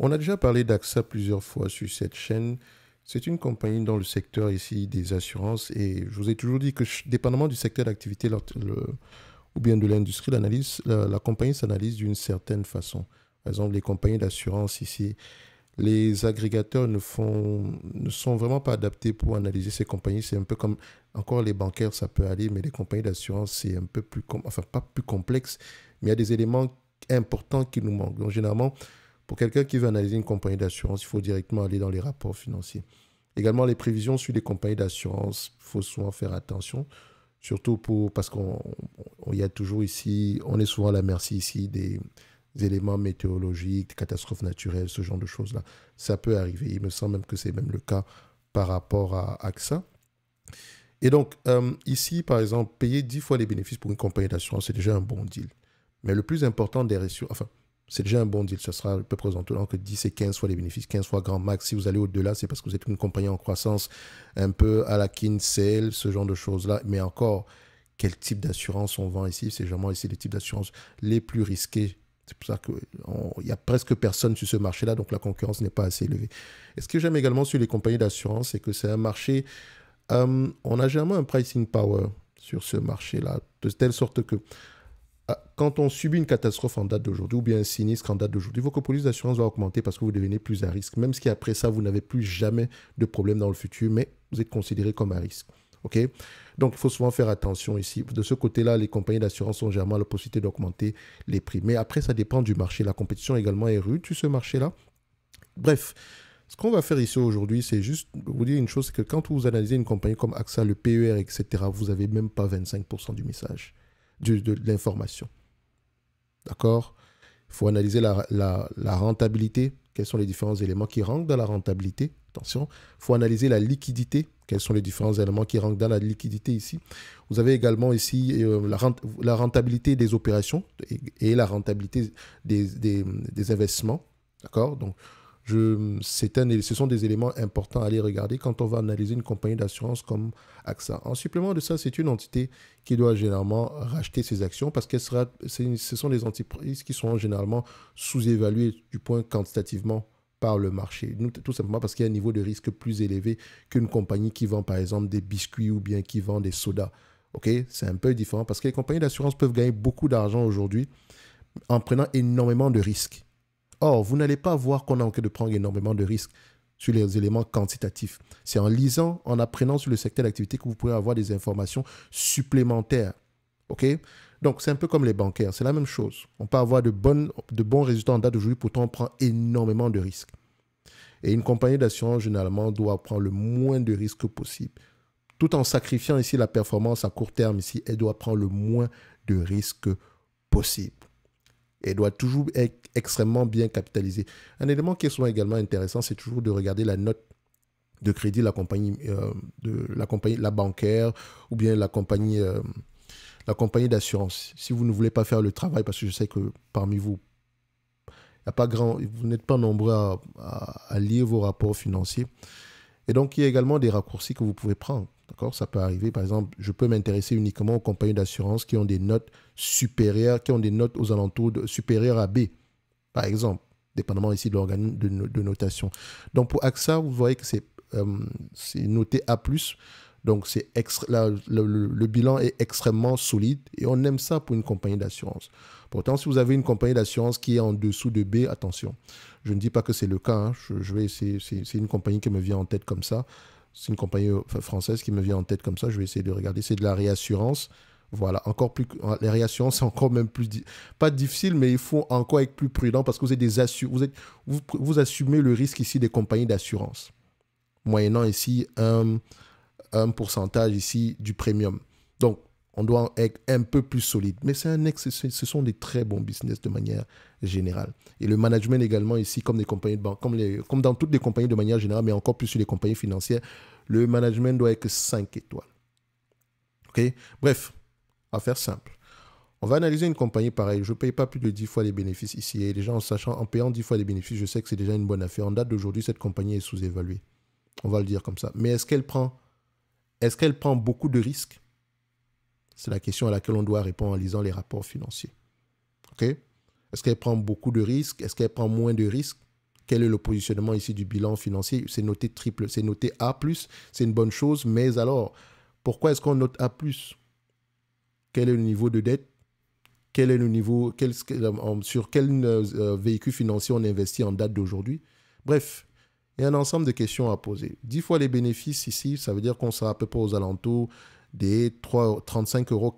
On a déjà parlé d'AXA plusieurs fois sur cette chaîne. C'est une compagnie dans le secteur ici des assurances et je vous ai toujours dit que dépendamment du secteur d'activité ou bien de l'industrie, l'analyse, la, compagnie s'analyse d'une certaine façon. Par exemple, les compagnies d'assurance ici, les agrégateurs ne, font, ne sont vraiment pas adaptés pour analyser ces compagnies. C'est un peu comme, encore les bancaires, ça peut aller, mais les compagnies d'assurance, c'est un peu plus, enfin pas plus complexe, mais il y a des éléments importants qui nous manquent. Donc généralement, pour quelqu'un qui veut analyser une compagnie d'assurance, il faut directement aller dans les rapports financiers. Également, les prévisions sur les compagnies d'assurance, il faut souvent faire attention, surtout pour, parce qu'on y a toujours ici, on est souvent à la merci ici des, éléments météorologiques, des catastrophes naturelles, ce genre de choses-là. Ça peut arriver. Il me semble même que c'est même le cas par rapport à AXA. Et donc, euh, ici, par exemple, payer 10 fois les bénéfices pour une compagnie d'assurance, c'est déjà un bon deal. Mais le plus important des ratios, c'est déjà un bon deal. Ce sera à peu près que 10 et 15 fois les bénéfices, 15 fois grand max. Si vous allez au-delà, c'est parce que vous êtes une compagnie en croissance, un peu à la Kinsale, ce genre de choses-là. Mais encore, quel type d'assurance on vend ici C'est généralement ici les types d'assurance les plus risqués. C'est pour ça qu'il n'y a presque personne sur ce marché-là, donc la concurrence n'est pas assez élevée. Et ce que j'aime également sur les compagnies d'assurance, c'est que c'est un marché, euh, on a généralement un pricing power sur ce marché-là, de telle sorte que ah, quand on subit une catastrophe en date d'aujourd'hui ou bien un sinistre en date d'aujourd'hui, vos police d'assurance vont augmenter parce que vous devenez plus à risque. Même si après ça, vous n'avez plus jamais de problème dans le futur, mais vous êtes considéré comme à risque. OK Donc, il faut souvent faire attention ici. De ce côté-là, les compagnies d'assurance ont généralement la possibilité d'augmenter les prix. Mais après, ça dépend du marché. La compétition également est rude sur ce marché-là. Bref, ce qu'on va faire ici aujourd'hui, c'est juste vous dire une chose, c'est que quand vous analysez une compagnie comme AXA, le PER, etc., vous n'avez même pas 25% du message de, l'information. D'accord Il faut analyser la, rentabilité. Quels sont les différents éléments qui rentrent dans la rentabilité Attention. Il faut analyser la liquidité. Quels sont les différents éléments qui rentrent dans la liquidité ici Vous avez également ici euh, la, rentabilité des opérations et, la rentabilité des, des investissements. D'accord Donc, ce sont des éléments importants à aller regarder quand on va analyser une compagnie d'assurance comme AXA. En supplément de ça, c'est une entité qui doit généralement racheter ses actions parce que ce sont des entreprises qui sont généralement sous-évaluées du point quantitativement par le marché. tout simplement parce qu'il y a un niveau de risque plus élevé qu'une compagnie qui vend par exemple des biscuits ou bien qui vend des sodas. C'est un peu différent parce que les compagnies d'assurance peuvent gagner beaucoup d'argent aujourd'hui en prenant énormément de risques. Or, vous n'allez pas voir qu'on a en de prendre énormément de risques sur les éléments quantitatifs. C'est en lisant, en apprenant sur le secteur d'activité que vous pourrez avoir des informations supplémentaires. OK Donc, c'est un peu comme les bancaires. C'est la même chose. On peut avoir de, bons résultats en date d'aujourd'hui, pourtant on prend énormément de risques. Et une compagnie d'assurance, généralement, doit prendre le moins de risques possible. Tout en sacrifiant ici la performance à court terme, ici, elle doit prendre le moins de risques possible et doit toujours être extrêmement bien capitalisée. Un élément qui est souvent également intéressant, c'est toujours de regarder la note de crédit de la compagnie, euh, de la compagnie, la bancaire ou bien la compagnie, euh, la compagnie d'assurance. Si vous ne voulez pas faire le travail, parce que je sais que parmi vous, y a pas grand, vous n'êtes pas nombreux à, à, à, lire vos rapports financiers. Et donc, il y a également des raccourcis que vous pouvez prendre. D'accord Ça peut arriver, par exemple, je peux m'intéresser uniquement aux compagnies d'assurance qui ont des notes supérieures, qui ont des notes aux alentours supérieures à B, par exemple, dépendamment ici de l'organe de, notation. Donc pour AXA, vous voyez que c'est euh, noté A. Donc c'est le, bilan est extrêmement solide et on aime ça pour une compagnie d'assurance. Pourtant, si vous avez une compagnie d'assurance qui est en dessous de B, attention. Je ne dis pas que c'est le cas. Hein. Je, c'est une compagnie qui me vient en tête comme ça. C'est une compagnie euh, française qui me vient en tête comme ça. Je vais essayer de regarder. C'est de la réassurance. Voilà, encore plus. Ah, les réassurances, c'est encore même plus. Pas difficile, mais il faut encore être plus prudent parce que vous, êtes des vous, êtes, assumez le risque ici des compagnies d'assurance. Moyennant ici un, un, pourcentage ici du premium. On doit être un peu plus solide. Mais c'est un ce sont des très bons business de manière générale. Et le management également ici, comme des compagnies de banque, comme, dans toutes les compagnies de manière générale, mais encore plus sur les compagnies financières, le management doit être 5 étoiles. OK Bref, à faire simple. On va analyser une compagnie pareille. Je ne paye pas plus de 10 fois les bénéfices ici. Et déjà, en, sachant, en payant 10 fois les bénéfices, je sais que c'est déjà une bonne affaire. En date d'aujourd'hui, cette compagnie est sous-évaluée. On va le dire comme ça. Mais est-ce qu'elle prend, est qu'elle prend beaucoup de risques c'est la question à laquelle on doit répondre en lisant les rapports financiers. OK Est-ce qu'elle prend beaucoup de risques Est-ce qu'elle prend moins de risques Quel est le positionnement ici du bilan financier C'est noté triple, c'est noté A+, c'est une bonne chose, mais alors, pourquoi est-ce qu'on note A+, Quel est le niveau de dette quel est le niveau, sur quel euh, euh, véhicule financier on investit en date d'aujourd'hui. Bref, il y a un ensemble de questions à poser. Dix fois les bénéfices ici, ça veut dire qu'on sera à peu près aux alentours des 35,80 euros.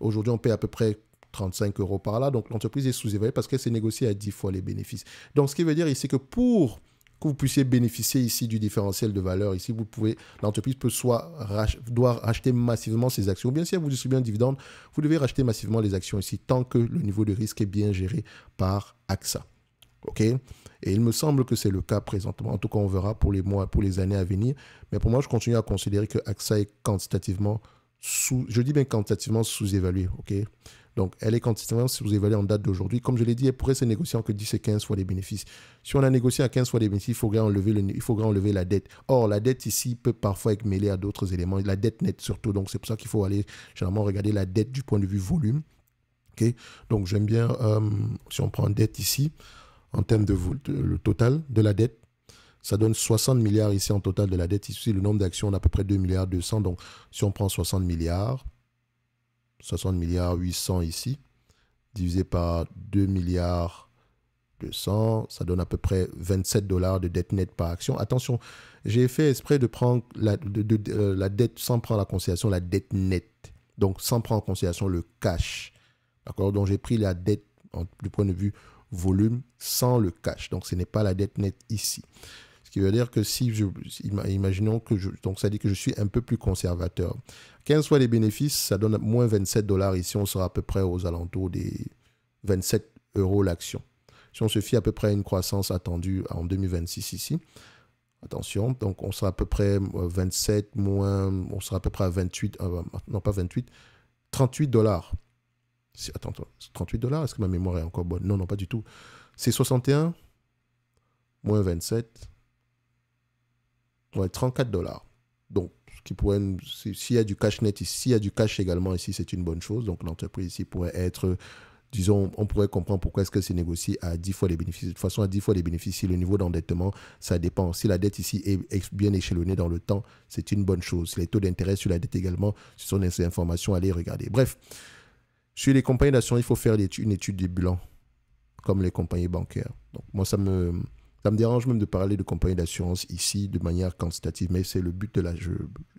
Aujourd'hui, on paie à peu près 35 euros par là. Donc l'entreprise est sous-évaluée parce qu'elle s'est négociée à 10 fois les bénéfices. Donc ce qui veut dire ici que pour que vous puissiez bénéficier ici du différentiel de valeur, ici vous pouvez, l'entreprise peut soit doit racheter massivement ses actions, ou bien si elle vous distribue un dividende, vous devez racheter massivement les actions ici tant que le niveau de risque est bien géré par AXA. OK et il me semble que c'est le cas présentement. En tout cas, on verra pour les mois, pour les années à venir. Mais pour moi, je continue à considérer que AXA est quantitativement sous, je dis bien quantitativement sous-évaluée. OK Donc, elle est quantitativement sous-évaluée en date d'aujourd'hui. Comme je l'ai dit, elle pourrait se négocier que 10 et 15 fois les bénéfices. Si on a négocié à 15 fois les bénéfices, il faudrait enlever, le, il faudrait enlever la dette. Or, la dette ici peut parfois être mêlée à d'autres éléments, la dette nette surtout. Donc, c'est pour ça qu'il faut aller généralement regarder la dette du point de vue volume. OK Donc, j'aime bien, euh, si on prend dette ici, en termes de le total de la dette. Ça donne 60 milliards ici en total de la dette. Ici, le nombre d'actions, on a à peu près 2 milliards 200. Donc, si on prend 60 milliards, 60 milliards 800 ici, divisé par 2 milliards 200, ça donne à peu près 27 dollars de dette nette par action. Attention, j'ai fait exprès de prendre la, de, euh, la dette sans prendre en considération la dette nette. Donc sans prendre en considération le cash. D'accord Donc j'ai pris la dette du point de vue volume sans le cash. Donc ce n'est pas la dette nette ici. Ce qui veut dire que si je, imaginons que je, donc ça dit que je suis un peu plus conservateur. 15 fois les bénéfices, ça donne moins 27 dollars ici, on sera à peu près aux alentours des 27 euros l'action. Si on se fie à peu près à une croissance attendue en 2026 ici, attention, donc on sera à peu près 27 euh, moins, on sera à peu près à 28, euh, non pas 28, 38 dollars. Attends, 38 dollars, est-ce que ma mémoire est encore bonne Non, non, pas du tout. C'est 61 moins 27. Ouais, 34 dollars. Donc, ce qui s'il y a du cash net ici, s'il y a du cash également ici, c'est une bonne chose. Donc, l'entreprise ici pourrait être, disons, on pourrait comprendre pourquoi est-ce que c'est négocié à 10 fois les bénéfices. De toute façon, à 10 fois les bénéfices, si le niveau d'endettement, ça dépend. Si la dette ici est bien échelonnée dans le temps, c'est une bonne chose. Si Les taux d'intérêt sur la dette également, ce sont des informations à aller regarder. Bref. Sur les compagnies d'assurance, il faut faire une étude des bilans, comme les compagnies bancaires. Donc, moi, ça me, ça me dérange même de parler de compagnies d'assurance ici de manière quantitative, mais c'est le but de la. Je,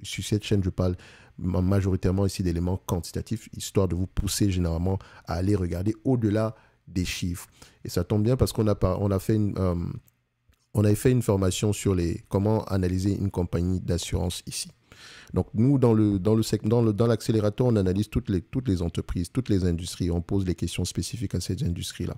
sur cette chaîne, je parle majoritairement ici d'éléments quantitatifs, histoire de vous pousser généralement à aller regarder au-delà des chiffres. Et ça tombe bien parce qu'on a, on a fait une. Euh, on avait fait une formation sur les comment analyser une compagnie d'assurance ici. Donc nous, dans le dans le dans l'accélérateur, on analyse toutes les toutes les entreprises, toutes les industries. On pose les questions spécifiques à ces industries-là.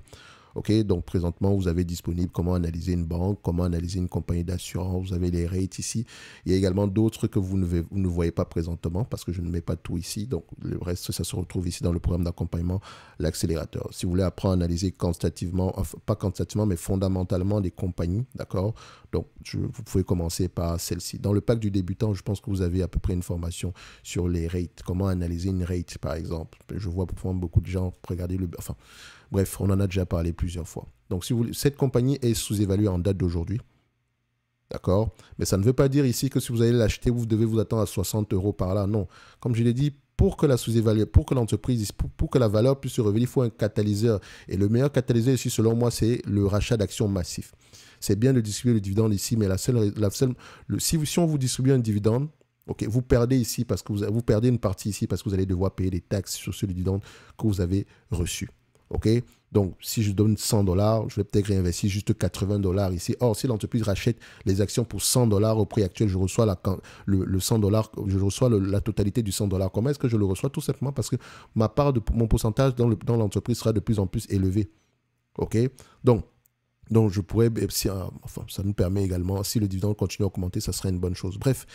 Ok, donc présentement, vous avez disponible comment analyser une banque, comment analyser une compagnie d'assurance, vous avez les rates ici. Il y a également d'autres que vous ne, vous voyez pas présentement parce que je ne mets pas tout ici. Donc le reste, ça se retrouve ici dans le programme d'accompagnement, l'accélérateur. Si vous voulez apprendre à analyser quantitativement, pas quantitativement, mais fondamentalement des compagnies, d'accord donc, vous pouvez commencer par celle-ci. Dans le pack du débutant, je pense que vous avez à peu près une formation sur les rates. Comment analyser une rate, par exemple. Je vois pour beaucoup de gens regarder le... Enfin, bref, on en a déjà parlé plusieurs fois. Donc, si vous voulez, cette compagnie est sous-évaluée en date d'aujourd'hui. D'accord Mais ça ne veut pas dire ici que si vous allez l'acheter, vous devez vous attendre à 60 euros par là. Non. Comme je l'ai dit, pour que la sous-évaluation, pour que l'entreprise, pour, que la valeur puisse se révéler, il faut un catalyseur. Et le meilleur catalyseur ici, selon moi, c'est le rachat d'actions massif. C'est bien de distribuer le dividende ici, mais la seule, la seule si, on vous distribue un dividende, vous perdez ici parce que vous, vous, perdez une partie ici parce que vous allez devoir payer des taxes sur ce dividende que vous avez reçu donc, si je donne 100 dollars, je vais peut-être réinvestir juste 80 dollars ici. Or, si l'entreprise rachète les actions pour 100 dollars au prix actuel, je reçois la, le, 100 dollars, je reçois la totalité du 100 dollars. Comment est-ce que je le reçois Tout simplement parce que ma part de mon pourcentage dans l'entreprise sera de plus en plus élevé. OK Donc, donc, je pourrais, eh, ah, enfin, ça nous permet également, si le dividende continue à augmenter, ça serait une bonne chose. Bref,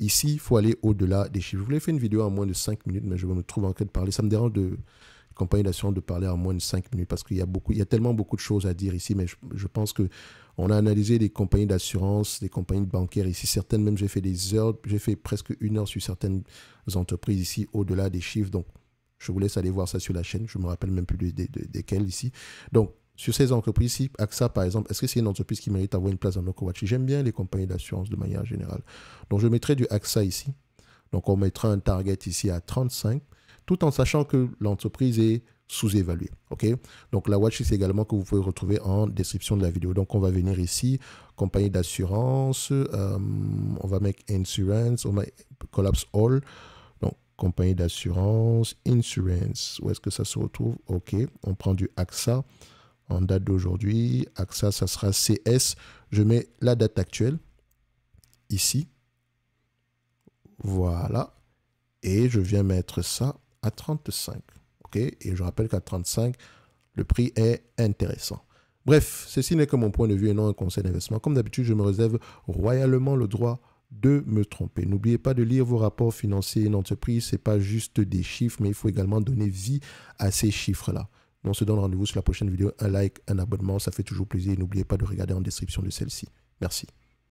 ici, il faut aller au-delà des chiffres. Je voulais faire une vidéo en moins de 5 minutes, mais je me trouve en train de parler. Ça me dérange de, compagnie d'assurance de parler en moins de 5 minutes parce qu'il y a beaucoup, il y a tellement beaucoup de choses à dire ici, mais je, pense que on a analysé des compagnies d'assurance, des compagnies bancaires ici. Certaines même, j'ai fait des heures, j'ai fait presque une heure sur certaines entreprises ici, au-delà des chiffres. Donc, je vous laisse aller voir ça sur la chaîne. Je me rappelle même plus desquelles ici. Donc, sur ces entreprises ici, AXA par exemple, est-ce que c'est une entreprise qui mérite avoir une place dans le watch J'aime bien les compagnies d'assurance de manière générale. Donc, je mettrai du AXA ici. Donc, on mettra un target ici à 35 tout en sachant que l'entreprise est sous-évaluée. ok Donc la watch, c'est également que vous pouvez retrouver en description de la vidéo. Donc on va venir ici, compagnie d'assurance, euh, on va mettre insurance, on va collapse all. Donc compagnie d'assurance, insurance, où est-ce que ça se retrouve Ok, on prend du AXA en date d'aujourd'hui. AXA, ça sera CS. Je mets la date actuelle ici. Voilà. Et je viens mettre ça à 35. ok Et je rappelle qu'à 35, le prix est intéressant. Bref, ceci n'est que mon point de vue et non un conseil d'investissement. Comme d'habitude, je me réserve royalement le droit de me tromper. N'oubliez pas de lire vos rapports financiers une entreprise. Ce n'est pas juste des chiffres, mais il faut également donner vie à ces chiffres-là. On se donne rendez-vous sur la prochaine vidéo. Un like, un abonnement, ça fait toujours plaisir. N'oubliez pas de regarder en description de celle-ci. Merci.